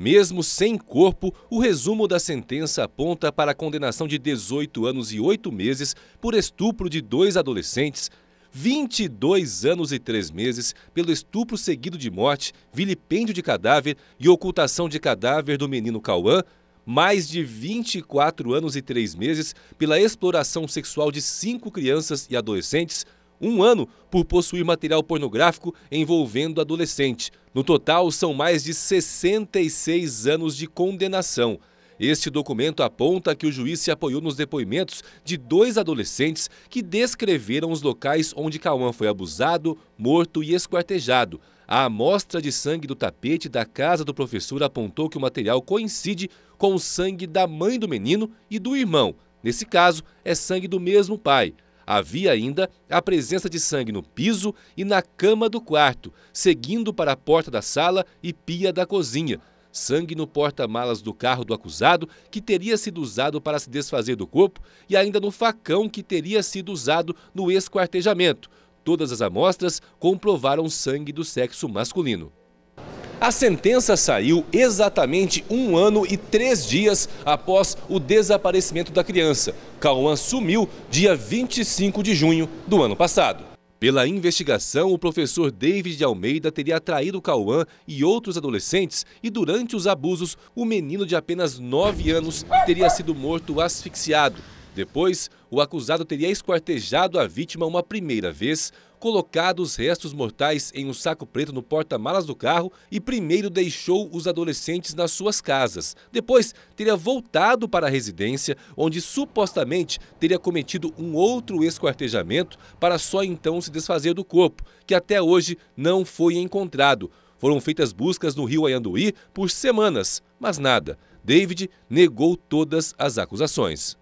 Mesmo sem corpo, o resumo da sentença aponta para a condenação de 18 anos e 8 meses por estupro de dois adolescentes, 22 anos e 3 meses pelo estupro seguido de morte, vilipêndio de cadáver e ocultação de cadáver do menino Cauã, mais de 24 anos e 3 meses pela exploração sexual de cinco crianças e adolescentes, um ano por possuir material pornográfico envolvendo adolescente. No total, são mais de 66 anos de condenação. Este documento aponta que o juiz se apoiou nos depoimentos de dois adolescentes que descreveram os locais onde Cauã foi abusado, morto e esquartejado. A amostra de sangue do tapete da casa do professor apontou que o material coincide com o sangue da mãe do menino e do irmão. Nesse caso, é sangue do mesmo pai. Havia ainda a presença de sangue no piso e na cama do quarto, seguindo para a porta da sala e pia da cozinha. Sangue no porta-malas do carro do acusado, que teria sido usado para se desfazer do corpo, e ainda no facão que teria sido usado no esquartejamento. Todas as amostras comprovaram sangue do sexo masculino. A sentença saiu exatamente um ano e três dias após o desaparecimento da criança. Cauã sumiu dia 25 de junho do ano passado. Pela investigação, o professor David de Almeida teria atraído Cauã e outros adolescentes e durante os abusos, o menino de apenas 9 anos teria sido morto asfixiado depois, o acusado teria esquartejado a vítima uma primeira vez, colocado os restos mortais em um saco preto no porta-malas do carro e primeiro deixou os adolescentes nas suas casas. Depois, teria voltado para a residência, onde supostamente teria cometido um outro esquartejamento para só então se desfazer do corpo, que até hoje não foi encontrado. Foram feitas buscas no rio Ayanduí por semanas, mas nada. David negou todas as acusações.